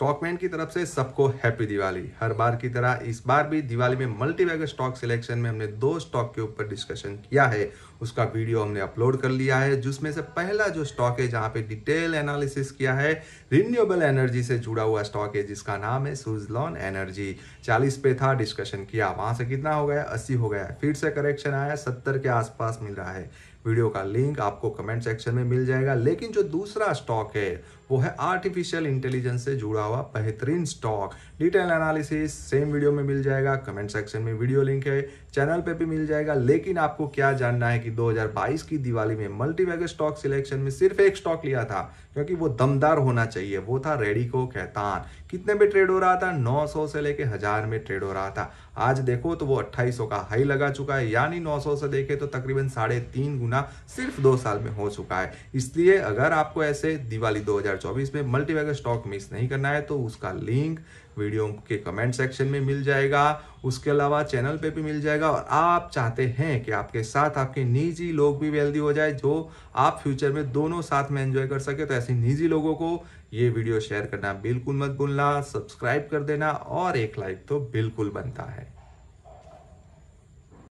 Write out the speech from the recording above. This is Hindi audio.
स्टॉकमैन की तरफ से सबको हैप्पी दिवाली हर बार की तरह इस बार भी दिवाली में मल्टीबैगर स्टॉक सिलेक्शन में हमने दो स्टॉक के ऊपर डिस्कशन किया है उसका वीडियो हमने अपलोड कर लिया है जिसमें से पहला जो स्टॉक है जहां पे डिटेल एनालिसिस किया है रिन्यूएबल एनर्जी से जुड़ा हुआ स्टॉक है जिसका नाम है सुजलॉन एनर्जी चालीस पे था डिस्कशन किया वहां से कितना हो गया अस्सी हो गया फिर से करेक्शन आया सत्तर के आसपास मिल रहा है वीडियो का लिंक आपको कमेंट सेक्शन में मिल जाएगा लेकिन जो दूसरा स्टॉक है वो है आर्टिफिशियल इंटेलिजेंस से जुड़ा हुआ बेहतरीन stock detail analysis same video में मिल जाएगा कमेंट सेक्शन में वीडियो लिंक है चैनल पे भी मिल जाएगा लेकिन आपको क्या जानना है कि 2022 की दिवाली में मल्टीवैग स्टॉक सिलेक्शन में सिर्फ एक स्टॉक लिया था क्योंकि वो दमदार होना चाहिए वो था रेडिको कैतान कितने में ट्रेड हो रहा था नौ से लेके हजार में ट्रेड हो रहा था आज देखो तो वो अट्ठाईस का हाई लगा चुका है यानी नौ से देखे तो तकरीबन साढ़े तीन गुना गुना सिर्फ दो साल में हो चुका है इसलिए अगर आपको ऐसे दिवाली 2024 में मल्टीबैगर स्टॉक मिस नहीं करना है तो उसका लिंक वीडियो के कमेंट सेक्शन में मिल जाएगा उसके अलावा चैनल पे भी मिल जाएगा और आप चाहते हैं कि आपके साथ आपके निजी लोग भी वेल्दी हो जाए जो आप फ्यूचर में दोनों साथ में एंजॉय कर सके तो ऐसे निजी लोगों को ये वीडियो शेयर करना बिल्कुल मत भूलना सब्सक्राइब कर देना और एक लाइक तो बिल्कुल बनता है